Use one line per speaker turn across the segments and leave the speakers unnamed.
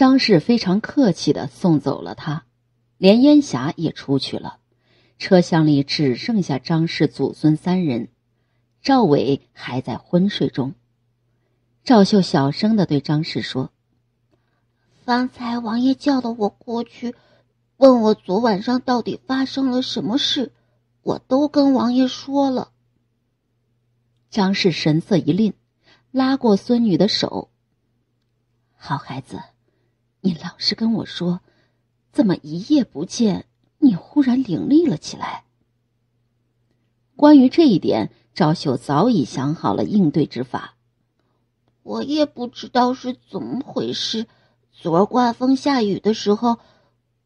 张氏非常客气的送走了他，连烟霞也出去了，车厢里只剩下张氏祖孙三人，赵伟还在昏睡中。赵秀小声的对张氏说：“方才王爷叫了我过去，问我昨晚上到底发生了什么事，我都跟王爷说了。”张氏神色一凛，拉过孙女的手：“好孩子。”你老实跟我说，怎么一夜不见，你忽然凌厉了起来？关于这一点，赵秀早已想好了应对之法。我也不知道是怎么回事。昨儿刮风下雨的时候，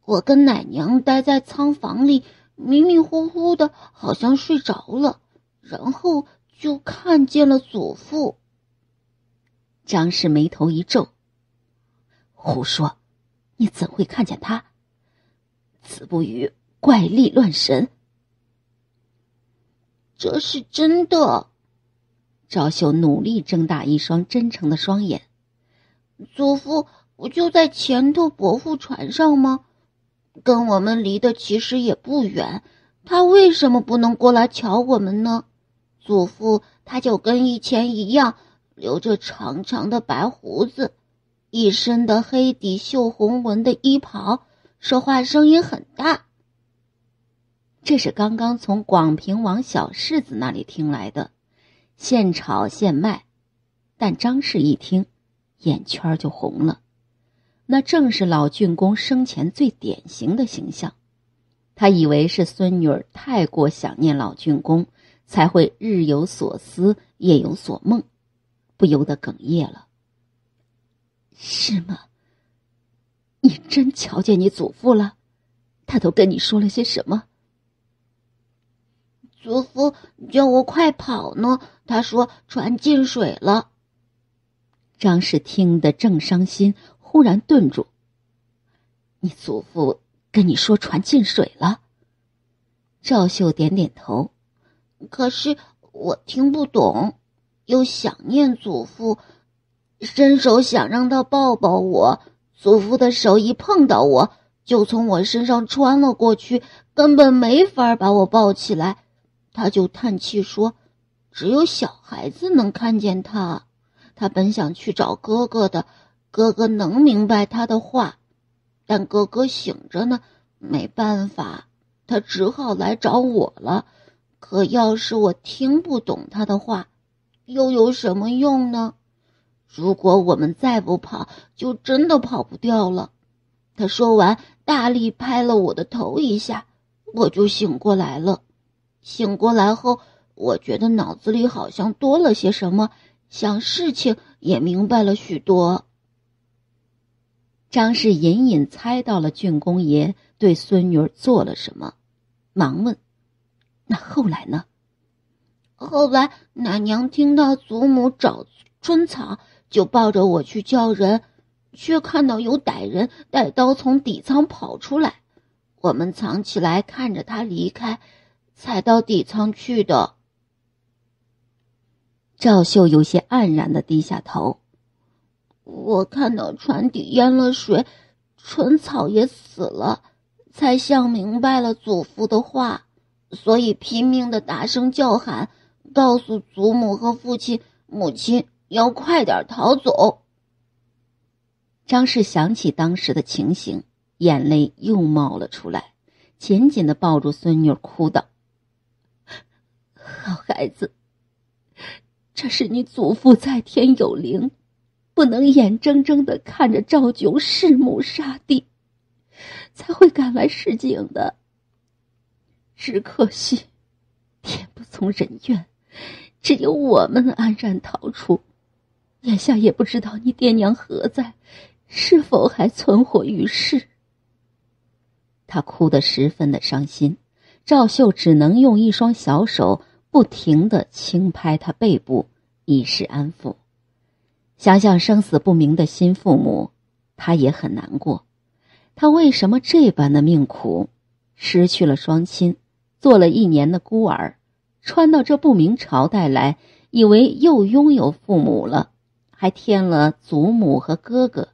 我跟奶娘待在仓房里，迷迷糊糊的，好像睡着了，然后就看见了祖父。张氏眉头一皱。胡说！你怎会看见他？子不语怪力乱神。这是真的。赵秀努力睁大一双真诚的双眼。祖父，不就在前头伯父船上吗？跟我们离得其实也不远。他为什么不能过来瞧我们呢？祖父，他就跟以前一样，留着长长的白胡子。一身的黑底绣红纹的衣袍，说话声音很大。这是刚刚从广平王小世子那里听来的，现炒现卖。但张氏一听，眼圈就红了。那正是老郡公生前最典型的形象。他以为是孙女儿太过想念老郡公，才会日有所思，夜有所梦，不由得哽咽了。是吗？你真瞧见你祖父了？他都跟你说了些什么？祖父叫我快跑呢，他说船进水了。张氏听得正伤心，忽然顿住：“你祖父跟你说船进水了？”赵秀点点头，可是我听不懂，又想念祖父。伸手想让他抱抱我，祖父的手一碰到我，就从我身上穿了过去，根本没法把我抱起来。他就叹气说：“只有小孩子能看见他。”他本想去找哥哥的，哥哥能明白他的话，但哥哥醒着呢，没办法，他只好来找我了。可要是我听不懂他的话，又有什么用呢？如果我们再不跑，就真的跑不掉了。”他说完，大力拍了我的头一下，我就醒过来了。醒过来后，我觉得脑子里好像多了些什么，想事情也明白了许多。张氏隐隐猜到了郡公爷对孙女做了什么，忙问：“那后来呢？”“后来，奶娘听到祖母找春草。”就抱着我去叫人，却看到有歹人带刀从底仓跑出来，我们藏起来看着他离开，才到底仓去的。赵秀有些黯然的低下头，我看到船底淹了水，春草也死了，才想明白了祖父的话，所以拼命的大声叫喊，告诉祖母和父亲、母亲。要快点逃走！张氏想起当时的情形，眼泪又冒了出来，紧紧的抱住孙女，哭道：“好孩子，这是你祖父在天有灵，不能眼睁睁的看着赵炯弑母杀弟，才会赶来示警的。只可惜，天不从人愿，只有我们安然逃出。”眼下也不知道你爹娘何在，是否还存活于世？他哭得十分的伤心，赵秀只能用一双小手不停的轻拍他背部，以示安抚。想想生死不明的新父母，他也很难过。他为什么这般的命苦？失去了双亲，做了一年的孤儿，穿到这不明朝代来，以为又拥有父母了。还添了祖母和哥哥，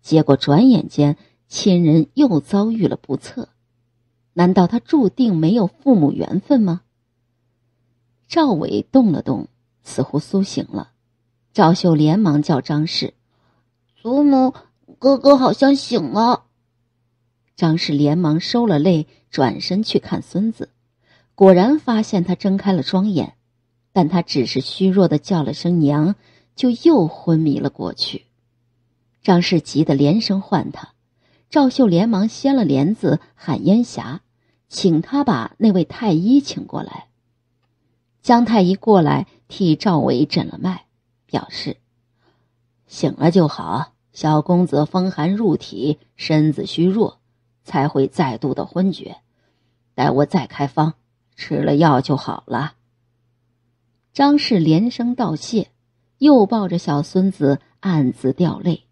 结果转眼间亲人又遭遇了不测，难道他注定没有父母缘分吗？赵伟动了动，似乎苏醒了。赵秀连忙叫张氏：“祖母，哥哥好像醒了。”张氏连忙收了泪，转身去看孙子，果然发现他睁开了双眼，但他只是虚弱的叫了声“娘”。就又昏迷了过去，张氏急得连声唤他，赵秀连忙掀了帘子喊烟霞，请他把那位太医请过来。姜太医过来替赵伟诊了脉，表示醒了就好。小公子风寒入体，身子虚弱，才会再度的昏厥，待我再开方，吃了药就好了。张氏连声道谢。又抱着小孙子暗自掉泪，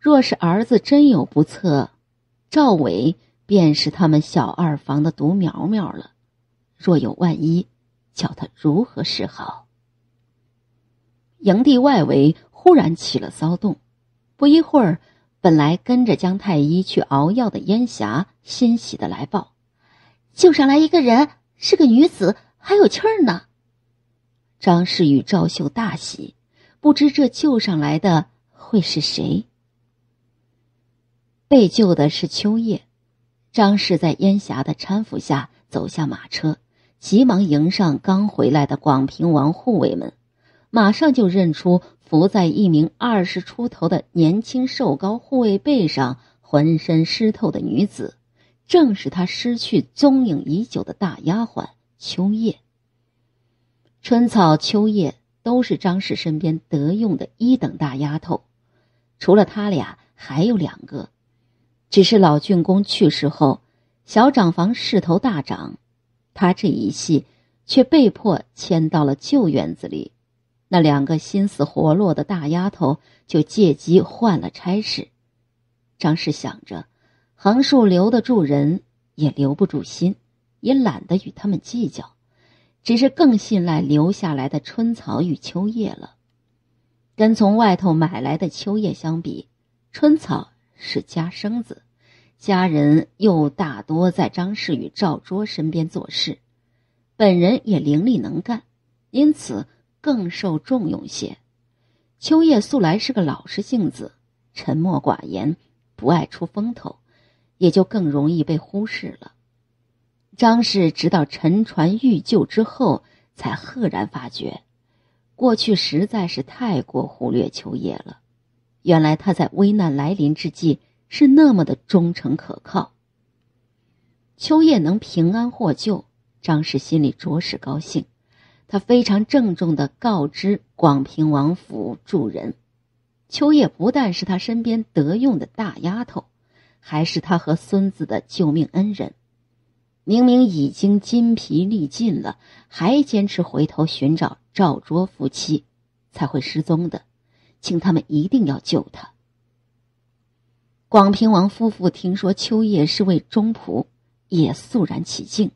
若是儿子真有不测，赵伟便是他们小二房的独苗苗了。若有万一，叫他如何是好？营地外围忽然起了骚动，不一会儿，本来跟着姜太医去熬药的烟霞欣喜的来报：“救上来一个人，是个女子，还有气儿呢。”张氏与赵秀大喜。不知这救上来的会是谁？被救的是秋叶，张氏在烟霞的搀扶下走下马车，急忙迎上刚回来的广平王护卫们，马上就认出伏在一名二十出头的年轻瘦高护卫背上、浑身湿透的女子，正是他失去踪影已久的大丫鬟秋叶。春草，秋叶。都是张氏身边得用的一等大丫头，除了他俩，还有两个。只是老郡公去世后，小长房势头大涨，他这一系却被迫迁到了旧院子里。那两个心思活络的大丫头就借机换了差事。张氏想着，横竖留得住人，也留不住心，也懒得与他们计较。只是更信赖留下来的春草与秋叶了，跟从外头买来的秋叶相比，春草是家生子，家人又大多在张氏与赵卓身边做事，本人也伶俐能干，因此更受重用些。秋叶素来是个老实性子，沉默寡言，不爱出风头，也就更容易被忽视了。张氏直到沉船遇救之后，才赫然发觉，过去实在是太过忽略秋叶了。原来他在危难来临之际是那么的忠诚可靠。秋叶能平安获救，张氏心里着实高兴。他非常郑重的告知广平王府住人，秋叶不但是他身边得用的大丫头，还是他和孙子的救命恩人。明明已经筋疲力尽了，还坚持回头寻找赵卓夫妻，才会失踪的，请他们一定要救他。广平王夫妇听说秋叶是位忠仆，也肃然起敬，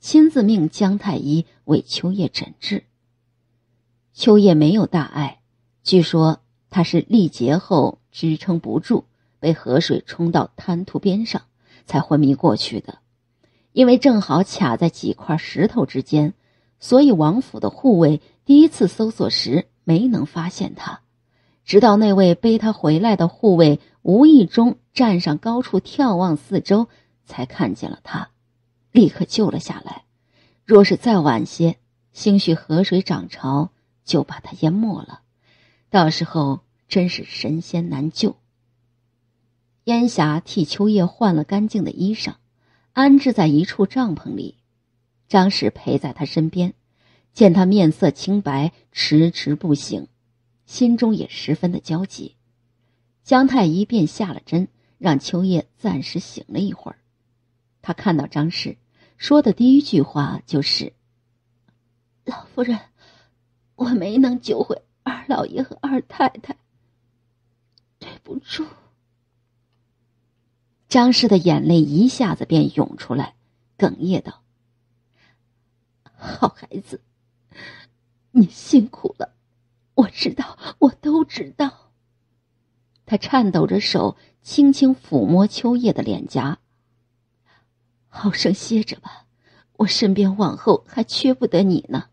亲自命姜太医为秋叶诊治。秋叶没有大碍，据说他是力竭后支撑不住，被河水冲到滩涂边上，才昏迷过去的。因为正好卡在几块石头之间，所以王府的护卫第一次搜索时没能发现他。直到那位背他回来的护卫无意中站上高处眺望四周，才看见了他，立刻救了下来。若是再晚些，兴许河水涨潮就把他淹没了，到时候真是神仙难救。烟霞替秋叶换了干净的衣裳。安置在一处帐篷里，张氏陪在他身边，见他面色清白，迟迟不醒，心中也十分的焦急。姜太医便下了针，让秋叶暂时醒了一会儿。他看到张氏说的第一句话就是：“老夫人，我没能救回二老爷和二太太，对不住。”张氏的眼泪一下子便涌出来，哽咽道：“好孩子，你辛苦了，我知道，我都知道。”他颤抖着手，轻轻抚摸秋叶的脸颊。“好生歇着吧，我身边往后还缺不得你呢。”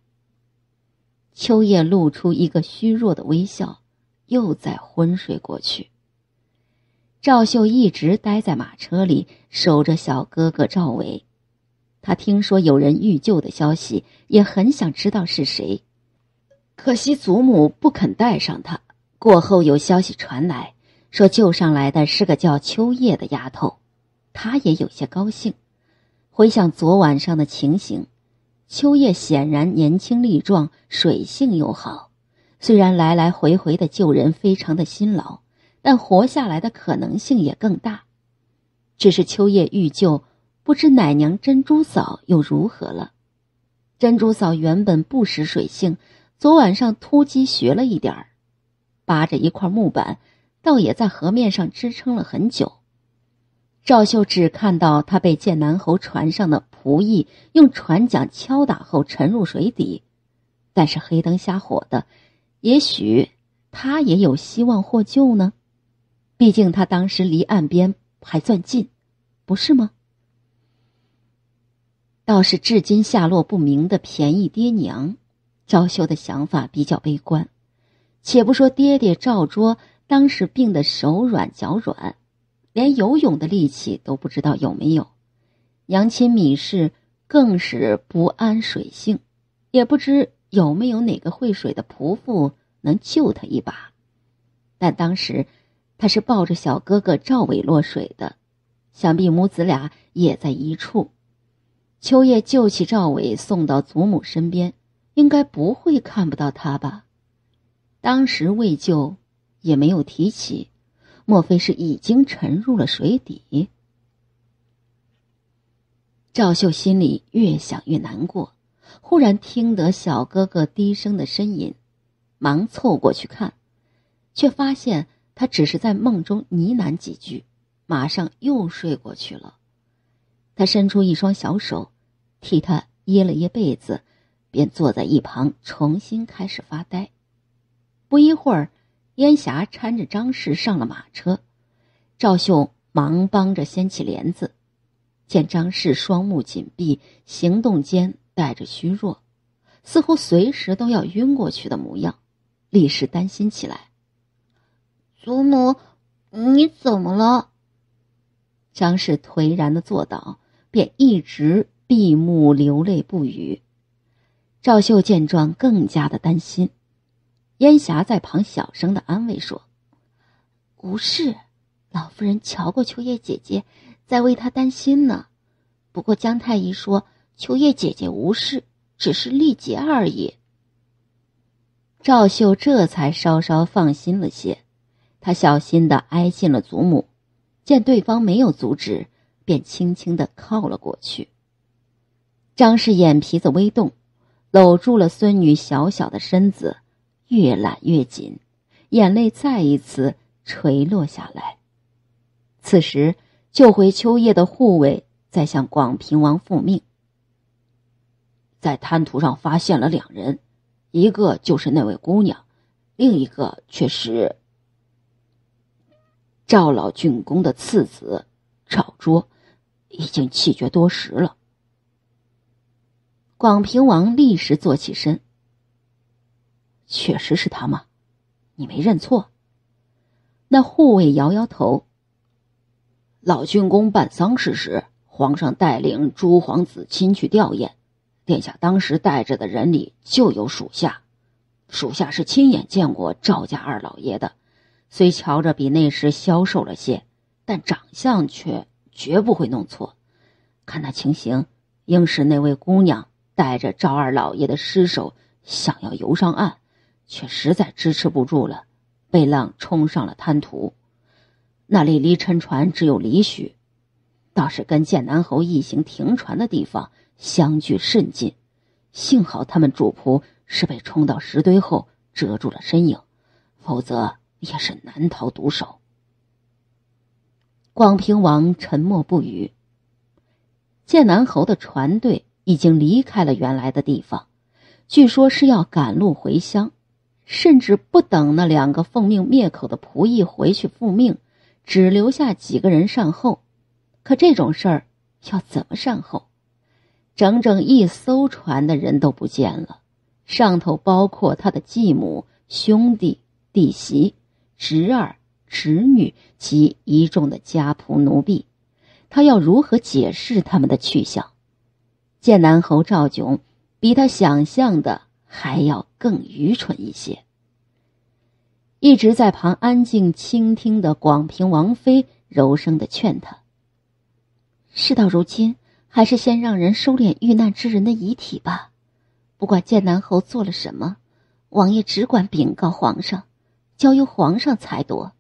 秋叶露出一个虚弱的微笑，又在昏睡过去。赵秀一直待在马车里守着小哥哥赵伟，他听说有人遇救的消息，也很想知道是谁。可惜祖母不肯带上他。过后有消息传来，说救上来的是个叫秋叶的丫头，他也有些高兴。回想昨晚上的情形，秋叶显然年轻力壮，水性又好，虽然来来回回的救人非常的辛劳。但活下来的可能性也更大，只是秋叶欲救，不知奶娘珍珠嫂又如何了？珍珠嫂原本不识水性，昨晚上突击学了一点儿，扒着一块木板，倒也在河面上支撑了很久。赵秀只看到他被剑南侯船上的仆役用船桨敲打后沉入水底，但是黑灯瞎火的，也许他也有希望获救呢。毕竟他当时离岸边还算近，不是吗？倒是至今下落不明的便宜爹娘，赵秀的想法比较悲观。且不说爹爹赵卓当时病得手软脚软，连游泳的力气都不知道有没有；娘亲米氏更是不安水性，也不知有没有哪个会水的仆妇能救他一把。但当时。他是抱着小哥哥赵伟落水的，想必母子俩也在一处。秋叶救起赵伟，送到祖母身边，应该不会看不到他吧？当时未救，也没有提起，莫非是已经沉入了水底？赵秀心里越想越难过，忽然听得小哥哥低声的呻吟，忙凑过去看，却发现。他只是在梦中呢喃几句，马上又睡过去了。他伸出一双小手，替他掖了掖被子，便坐在一旁重新开始发呆。不一会儿，燕霞搀着张氏上了马车，赵秀忙帮着掀起帘子，见张氏双目紧闭，行动间带着虚弱，似乎随时都要晕过去的模样，立时担心起来。祖母，你怎么了？张氏颓然的坐倒，便一直闭目流泪不语。赵秀见状，更加的担心。燕霞在旁小声的安慰说：“不是，老夫人瞧过秋叶姐姐，在为她担心呢。不过姜太医说秋叶姐姐无事，只是力竭而已。”赵秀这才稍稍放心了些。他小心的挨近了祖母，见对方没有阻止，便轻轻的靠了过去。张氏眼皮子微动，搂住了孙女小小的身子，越揽越紧，眼泪再一次垂落下来。此时，救回秋叶的护卫在向广平王复命，在滩涂上发现了两人，一个就是那位姑娘，另一个却是。赵老郡公的次子赵卓已经气绝多时了。广平王立时坐起身。确实是他吗？你没认错。那护卫摇摇头。老郡公办丧事时，皇上带领诸皇子亲去吊唁，殿下当时带着的人里就有属下，属下是亲眼见过赵家二老爷的。虽瞧着比那时消瘦了些，但长相却绝不会弄错。看那情形，应是那位姑娘带着赵二老爷的尸首想要游上岸，却实在支持不住了，被浪冲上了滩涂。那里离沉船只有里许，倒是跟剑南侯一行停船的地方相距甚近。幸好他们主仆是被冲到石堆后遮住了身影，否则。也是难逃毒手。广平王沉默不语。剑南侯的船队已经离开了原来的地方，据说是要赶路回乡，甚至不等那两个奉命灭口的仆役回去复命，只留下几个人善后。可这种事儿要怎么善后？整整一艘船的人都不见了，上头包括他的继母、兄弟、弟媳。侄儿、侄女及一众的家仆奴婢，他要如何解释他们的去向？剑南侯赵炯比他想象的还要更愚蠢一些。一直在旁安静倾听的广平王妃柔声的劝他：“事到如今，还是先让人收敛遇难之人的遗体吧。不管剑南侯做了什么，王爷只管禀告皇上。”交由皇上裁夺。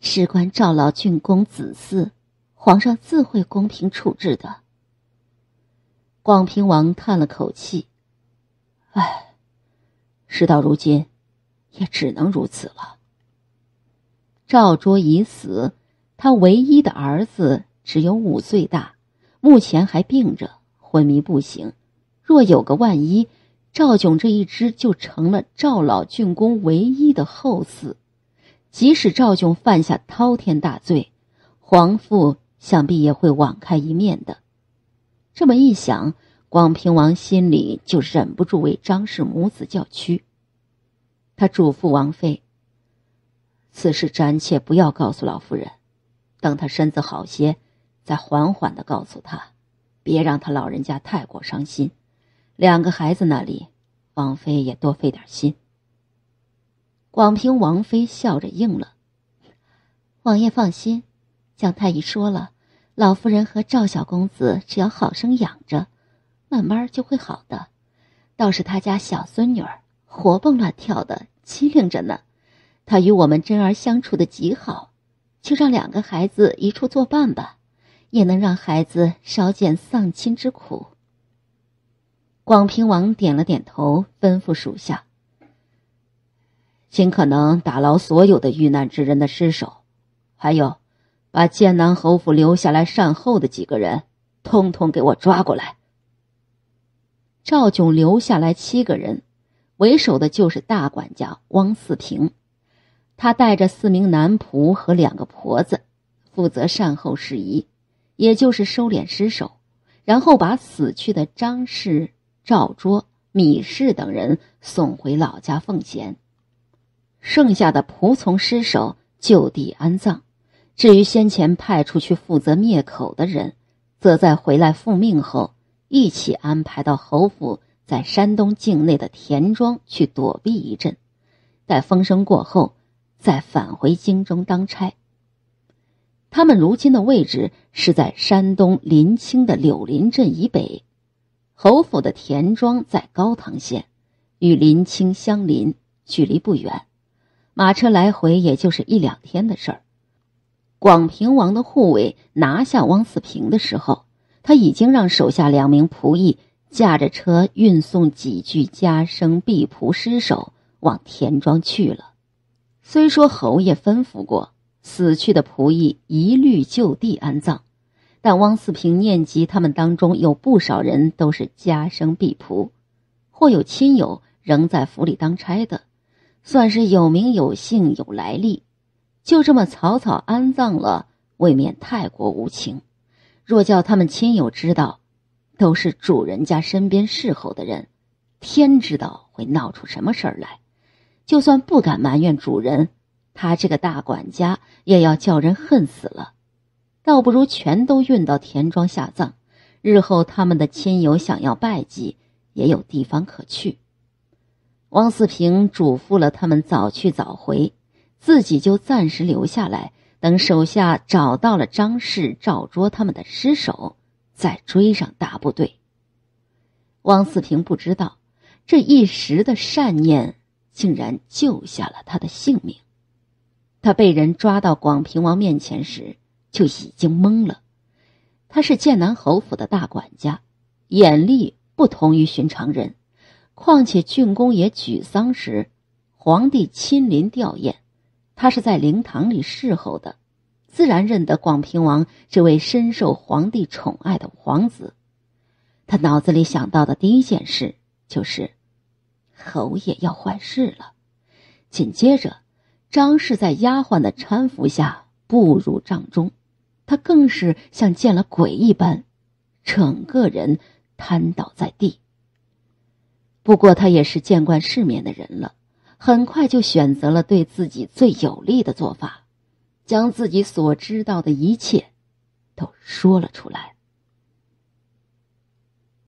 事关赵老郡公子嗣，皇上自会公平处置的。广平王叹了口气：“唉，事到如今，也只能如此了。赵卓已死，他唯一的儿子只有五岁大，目前还病着，昏迷不醒。若有个万一……”赵炯这一支就成了赵老郡公唯一的后嗣，即使赵炯犯下滔天大罪，皇父想必也会网开一面的。这么一想，广平王心里就忍不住为张氏母子叫屈。他嘱咐王妃：“此事暂且不要告诉老夫人，等他身子好些，再缓缓的告诉他，别让他老人家太过伤心。”两个孩子那里，王妃也多费点心。广平王妃笑着应了。王爷放心，蒋太医说了，老夫人和赵小公子只要好生养着，慢慢就会好的。倒是他家小孙女儿，活蹦乱跳的，机灵着呢。她与我们真儿相处的极好，就让两个孩子一处作伴吧，也能让孩子少见丧亲之苦。广平王点了点头，吩咐属下：“尽可能打捞所有的遇难之人的尸首，还有，把剑南侯府留下来善后的几个人，通通给我抓过来。”赵炯留下来七个人，为首的就是大管家汪四平，他带着四名男仆和两个婆子，负责善后事宜，也就是收敛尸首，然后把死去的张氏。赵卓、米氏等人送回老家奉贤，剩下的仆从尸首就地安葬。至于先前派出去负责灭口的人，则在回来复命后，一起安排到侯府在山东境内的田庄去躲避一阵，待风声过后再返回京中当差。他们如今的位置是在山东临清的柳林镇以北。侯府的田庄在高唐县，与临清相邻，距离不远，马车来回也就是一两天的事儿。广平王的护卫拿下汪四平的时候，他已经让手下两名仆役驾着车运送几具家生婢仆尸首往田庄去了。虽说侯爷吩咐过，死去的仆役一律就地安葬。但汪四平念及他们当中有不少人都是家生婢仆，或有亲友仍在府里当差的，算是有名有姓有来历，就这么草草安葬了，未免太过无情。若叫他们亲友知道，都是主人家身边侍候的人，天知道会闹出什么事儿来。就算不敢埋怨主人，他这个大管家也要叫人恨死了。倒不如全都运到田庄下葬，日后他们的亲友想要拜祭，也有地方可去。汪四平嘱咐了他们早去早回，自己就暂时留下来，等手下找到了张氏、赵卓他们的尸首，再追上大部队。汪四平不知道，这一时的善念竟然救下了他的性命。他被人抓到广平王面前时。就已经懵了。他是剑南侯府的大管家，眼力不同于寻常人。况且郡公爷举丧时，皇帝亲临吊唁，他是在灵堂里侍候的，自然认得广平王这位深受皇帝宠爱的皇子。他脑子里想到的第一件事就是，侯爷要坏事了。紧接着，张氏在丫鬟的搀扶下步入帐中。他更是像见了鬼一般，整个人瘫倒在地。不过他也是见惯世面的人了，很快就选择了对自己最有利的做法，将自己所知道的一切都说了出来。